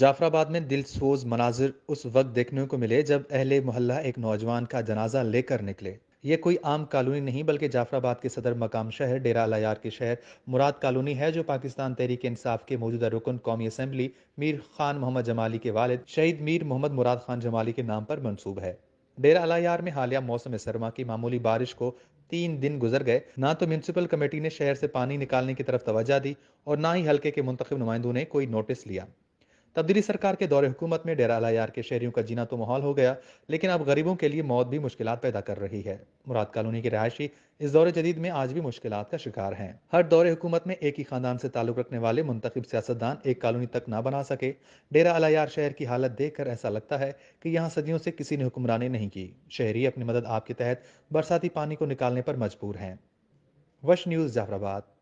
जाफराबाद में दिलसोज मनाजिर उस वक्त देखने को मिले जब अहले मोहल्ला एक नौजवान का जनाजा लेकर निकले ये कोई आम कॉलोनी नहीं बल्कि जाफराबाद के सदर मकाम शहर डेरा लयार के शहर मुराद कॉलोनी है जो पाकिस्तान तहरीक इंसाफ के मौजूदा रुकन कौमी असम्बली मीर खान मोहम्मद जमाली के वालिद शहीद मीर मोहम्मद मुराद खान जमाली के नाम पर मनसूब है डेरा अलायार में हालिया मौसम सरमा की मामूली बारिश को तीन दिन गुजर गए ना तो म्यूनसिपल कमेटी ने शहर से पानी निकालने की तरफ तोज्जा दी और ना ही हल्के के मुंतब नुमाइंदों ने कोई नोटिस लिया तब्दीली सरकार के दौरे हुकूमत में डेरा अलायार के शहरियों का जीना तो माहौल हो गया लेकिन अब गरीबों के लिए मौत भी मुश्किल पैदा कर रही है मुराद कॉलोनी के रहायशी इस दौरे जदीद में आज भी मुश्किल का शिकार हैं हर दौरे हुकूमत में एक ही खानदान से ताल्लुक रखने वाले मुंतब सियासतदान एक कॉलोनी तक ना बना सके डेरा अलायार शहर की हालत देख कर ऐसा लगता है कि यहाँ सदियों से किसी ने हुक्मरानी नहीं की शहरी अपनी मदद आपके तहत बरसाती पानी को निकालने पर मजबूर हैं वश न्यूज़ जाफराबाद